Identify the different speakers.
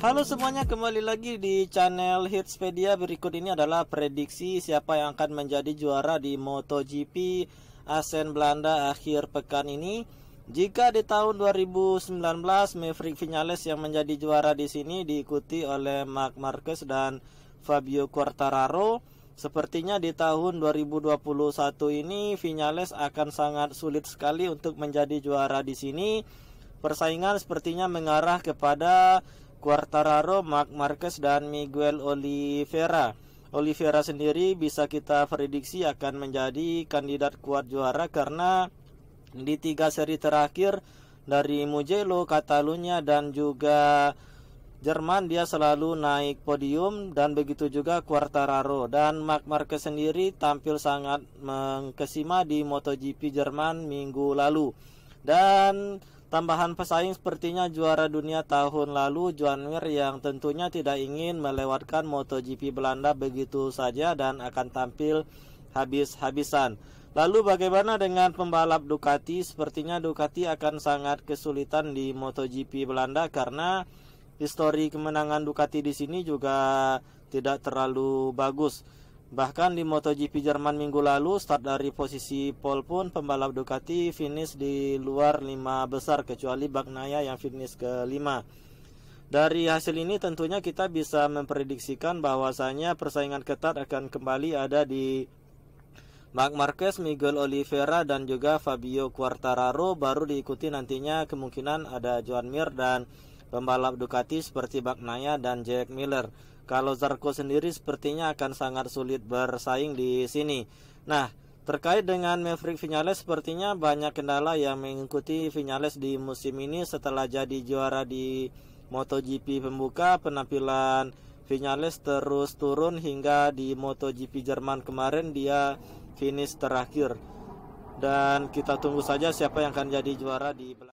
Speaker 1: Halo semuanya, kembali lagi di channel Hitspedia. Berikut ini adalah prediksi siapa yang akan menjadi juara di MotoGP Asen Belanda akhir pekan ini. Jika di tahun 2019 Maverick Vinales yang menjadi juara di sini diikuti oleh Mark Marquez dan Fabio Quartararo, sepertinya di tahun 2021 ini Vinales akan sangat sulit sekali untuk menjadi juara di sini. Persaingan sepertinya mengarah kepada Quartararo, Mark Marquez, dan Miguel Oliveira. Oliveira sendiri bisa kita prediksi akan menjadi kandidat kuat juara karena di tiga seri terakhir dari Mugello, Catalunya, dan juga Jerman dia selalu naik podium dan begitu juga Quartararo dan Mark Marquez sendiri tampil sangat mengkesima di MotoGP Jerman minggu lalu dan Tambahan pesaing sepertinya juara dunia tahun lalu Juan Mir yang tentunya tidak ingin melewatkan MotoGP Belanda begitu saja dan akan tampil habis-habisan. Lalu bagaimana dengan pembalap Ducati? Sepertinya Ducati akan sangat kesulitan di MotoGP Belanda karena histori kemenangan Ducati di sini juga tidak terlalu bagus. Bahkan di MotoGP Jerman minggu lalu, start dari posisi pole pun pembalap Ducati finish di luar lima besar kecuali Bagnaia yang finish kelima. Dari hasil ini tentunya kita bisa memprediksikan bahwasanya persaingan ketat akan kembali ada di Mark Marquez, Miguel Oliveira dan juga Fabio Quartararo baru diikuti nantinya kemungkinan ada Joan Mir dan Pembalap Ducati seperti Bagnaia dan Jack Miller. Kalau Zarco sendiri sepertinya akan sangat sulit bersaing di sini. Nah, Terkait dengan Maverick Vinales, sepertinya banyak kendala yang mengikuti Vinales di musim ini setelah jadi juara di MotoGP pembuka. Penampilan Vinales terus turun hingga di MotoGP Jerman kemarin dia finish terakhir. Dan kita tunggu saja siapa yang akan jadi juara di belakang.